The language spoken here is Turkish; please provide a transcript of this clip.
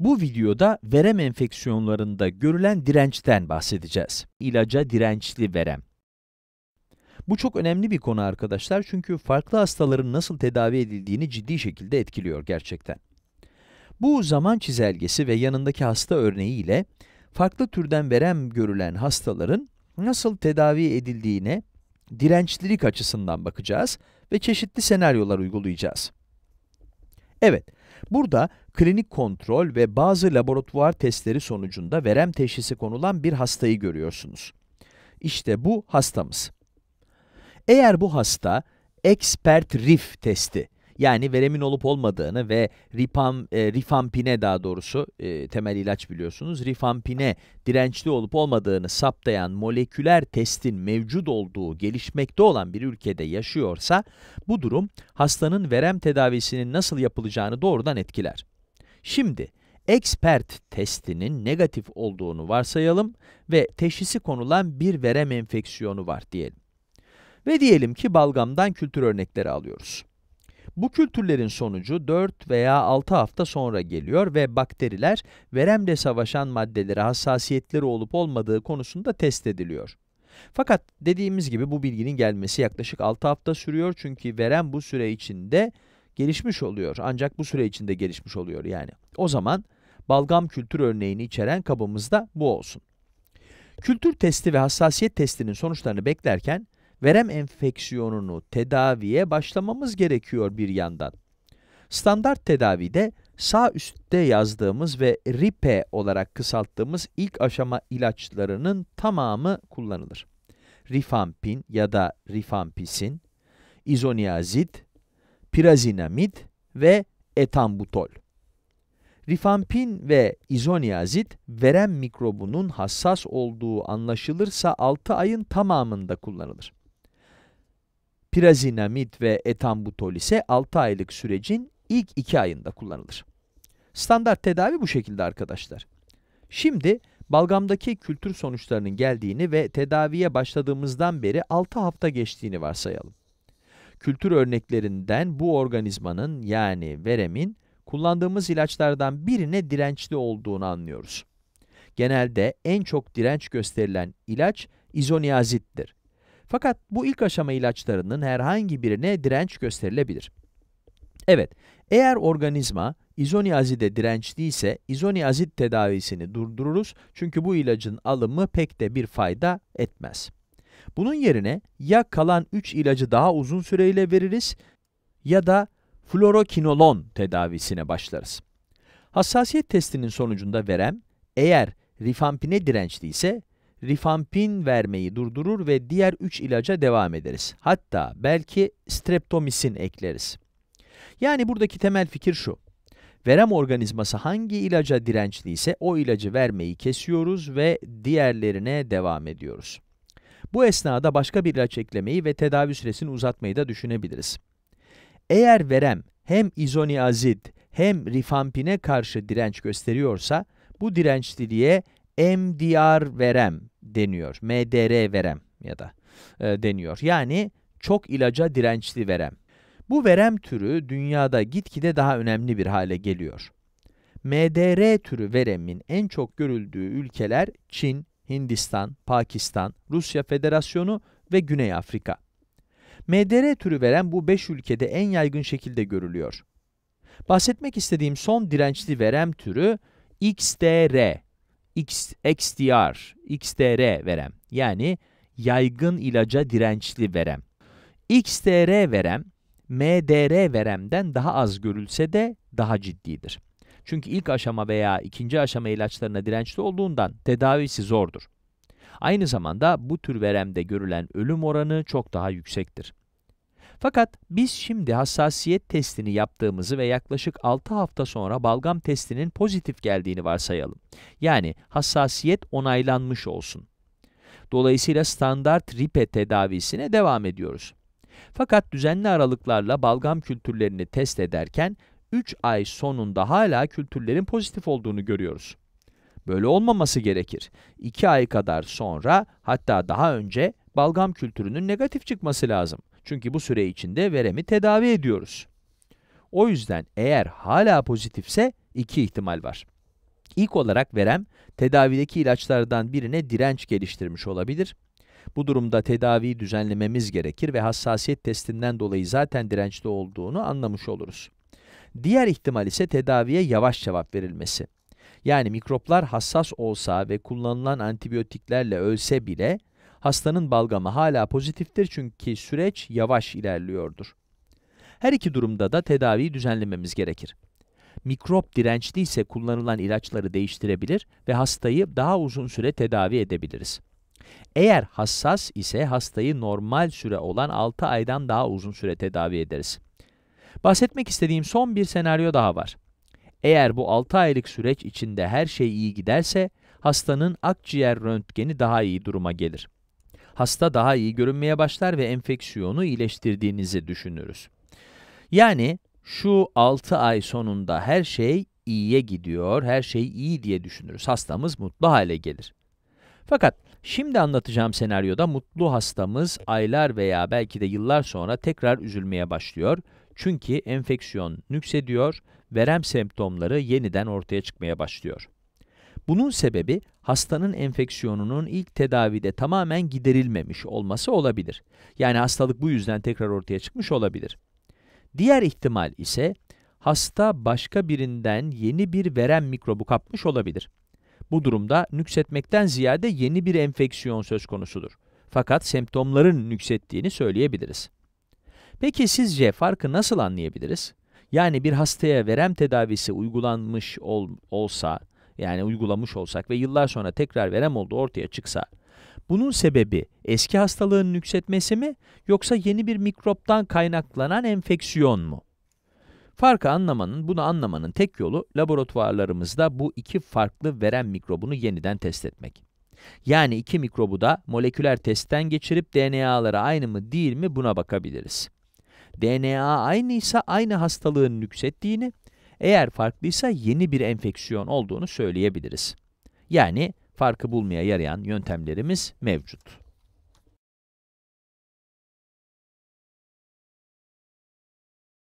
Bu videoda verem enfeksiyonlarında görülen dirençten bahsedeceğiz. İlaca dirençli verem. Bu çok önemli bir konu arkadaşlar çünkü farklı hastaların nasıl tedavi edildiğini ciddi şekilde etkiliyor gerçekten. Bu zaman çizelgesi ve yanındaki hasta örneği ile farklı türden verem görülen hastaların nasıl tedavi edildiğine dirençlilik açısından bakacağız ve çeşitli senaryolar uygulayacağız. Evet, burada klinik kontrol ve bazı laboratuvar testleri sonucunda verem teşhisi konulan bir hastayı görüyorsunuz. İşte bu hastamız. Eğer bu hasta expert RIF testi yani veremin olup olmadığını ve ripam, e, rifampine daha doğrusu e, temel ilaç biliyorsunuz rifampine dirençli olup olmadığını saptayan moleküler testin mevcut olduğu gelişmekte olan bir ülkede yaşıyorsa bu durum hastanın verem tedavisinin nasıl yapılacağını doğrudan etkiler. Şimdi expert testinin negatif olduğunu varsayalım ve teşhisi konulan bir verem enfeksiyonu var diyelim. Ve diyelim ki balgamdan kültür örnekleri alıyoruz. Bu kültürlerin sonucu 4 veya 6 hafta sonra geliyor ve bakteriler veremle savaşan maddelere hassasiyetleri olup olmadığı konusunda test ediliyor. Fakat dediğimiz gibi bu bilginin gelmesi yaklaşık 6 hafta sürüyor çünkü verem bu süre içinde gelişmiş oluyor. Ancak bu süre içinde gelişmiş oluyor yani. O zaman balgam kültür örneğini içeren kabımız da bu olsun. Kültür testi ve hassasiyet testinin sonuçlarını beklerken verem enfeksiyonunu tedaviye başlamamız gerekiyor bir yandan. Standart tedavide sağ üstte yazdığımız ve RIPE olarak kısalttığımız ilk aşama ilaçlarının tamamı kullanılır. Rifampin ya da rifampisin, izoniazid, pirazinamid ve etambutol. Rifampin ve izoniazid verem mikrobunun hassas olduğu anlaşılırsa 6 ayın tamamında kullanılır. Pirazinamid ve etambutol ise 6 aylık sürecin ilk 2 ayında kullanılır. Standart tedavi bu şekilde arkadaşlar. Şimdi balgamdaki kültür sonuçlarının geldiğini ve tedaviye başladığımızdan beri 6 hafta geçtiğini varsayalım kültür örneklerinden bu organizmanın yani veremin kullandığımız ilaçlardan birine dirençli olduğunu anlıyoruz. Genelde en çok direnç gösterilen ilaç izoniazittir. Fakat bu ilk aşama ilaçlarının herhangi birine direnç gösterilebilir. Evet, eğer organizma izoniazide dirençliyse izoniazit tedavisini durdururuz çünkü bu ilacın alımı pek de bir fayda etmez. Bunun yerine ya kalan 3 ilacı daha uzun süreyle veririz ya da florokinolon tedavisine başlarız. Hassasiyet testinin sonucunda verem, eğer rifampine dirençli ise rifampin vermeyi durdurur ve diğer 3 ilaca devam ederiz. Hatta belki streptomisin ekleriz. Yani buradaki temel fikir şu. Verem organizması hangi ilaca dirençliyse o ilacı vermeyi kesiyoruz ve diğerlerine devam ediyoruz. Bu esnada başka bir ilaç eklemeyi ve tedavi süresini uzatmayı da düşünebiliriz. Eğer verem hem izoniazid hem rifampine karşı direnç gösteriyorsa, bu dirençliliğe MDR verem deniyor. MDR verem ya da e, deniyor. Yani çok ilaca dirençli verem. Bu verem türü dünyada gitgide daha önemli bir hale geliyor. MDR türü veremin en çok görüldüğü ülkeler Çin, Hindistan, Pakistan, Rusya Federasyonu ve Güney Afrika. MDR türü veren bu 5 ülkede en yaygın şekilde görülüyor. Bahsetmek istediğim son dirençli verem türü XDR, X, XDR, XDR verem yani yaygın ilaca dirençli verem. XDR verem, MDR veremden daha az görülse de daha ciddidir. Çünkü ilk aşama veya ikinci aşama ilaçlarına dirençli olduğundan tedavisi zordur. Aynı zamanda bu tür veremde görülen ölüm oranı çok daha yüksektir. Fakat biz şimdi hassasiyet testini yaptığımızı ve yaklaşık 6 hafta sonra balgam testinin pozitif geldiğini varsayalım. Yani hassasiyet onaylanmış olsun. Dolayısıyla standart RIPE tedavisine devam ediyoruz. Fakat düzenli aralıklarla balgam kültürlerini test ederken 3 ay sonunda hala kültürlerin pozitif olduğunu görüyoruz. Böyle olmaması gerekir. 2 ay kadar sonra hatta daha önce balgam kültürünün negatif çıkması lazım. Çünkü bu süre içinde veremi tedavi ediyoruz. O yüzden eğer hala pozitifse iki ihtimal var. İlk olarak verem, tedavideki ilaçlardan birine direnç geliştirmiş olabilir. Bu durumda tedaviyi düzenlememiz gerekir ve hassasiyet testinden dolayı zaten dirençli olduğunu anlamış oluruz. Diğer ihtimal ise tedaviye yavaş cevap verilmesi. Yani mikroplar hassas olsa ve kullanılan antibiyotiklerle ölse bile hastanın balgamı hala pozitiftir çünkü süreç yavaş ilerliyordur. Her iki durumda da tedaviyi düzenlememiz gerekir. Mikrop dirençli ise kullanılan ilaçları değiştirebilir ve hastayı daha uzun süre tedavi edebiliriz. Eğer hassas ise hastayı normal süre olan 6 aydan daha uzun süre tedavi ederiz. Bahsetmek istediğim son bir senaryo daha var. Eğer bu 6 aylık süreç içinde her şey iyi giderse, hastanın akciğer röntgeni daha iyi duruma gelir. Hasta daha iyi görünmeye başlar ve enfeksiyonu iyileştirdiğinizi düşünürüz. Yani şu 6 ay sonunda her şey iyiye gidiyor, her şey iyi diye düşünürüz. Hastamız mutlu hale gelir. Fakat şimdi anlatacağım senaryoda mutlu hastamız aylar veya belki de yıllar sonra tekrar üzülmeye başlıyor çünkü enfeksiyon nüksediyor, verem semptomları yeniden ortaya çıkmaya başlıyor. Bunun sebebi hastanın enfeksiyonunun ilk tedavide tamamen giderilmemiş olması olabilir. Yani hastalık bu yüzden tekrar ortaya çıkmış olabilir. Diğer ihtimal ise hasta başka birinden yeni bir verem mikrobu kapmış olabilir. Bu durumda nüksetmekten ziyade yeni bir enfeksiyon söz konusudur. Fakat semptomların nüksettiğini söyleyebiliriz. Peki sizce farkı nasıl anlayabiliriz? Yani bir hastaya verem tedavisi uygulanmış ol, olsa, yani uygulamış olsak ve yıllar sonra tekrar verem olduğu ortaya çıksa, bunun sebebi eski hastalığın nüksetmesi mi yoksa yeni bir mikroptan kaynaklanan enfeksiyon mu? Farkı anlamanın, bunu anlamanın tek yolu laboratuvarlarımızda bu iki farklı verem mikrobunu yeniden test etmek. Yani iki mikrobu da moleküler testten geçirip DNA'ları aynı mı değil mi buna bakabiliriz. DNA aynıysa aynı hastalığın nüksettiğini, eğer farklıysa yeni bir enfeksiyon olduğunu söyleyebiliriz. Yani farkı bulmaya yarayan yöntemlerimiz mevcut.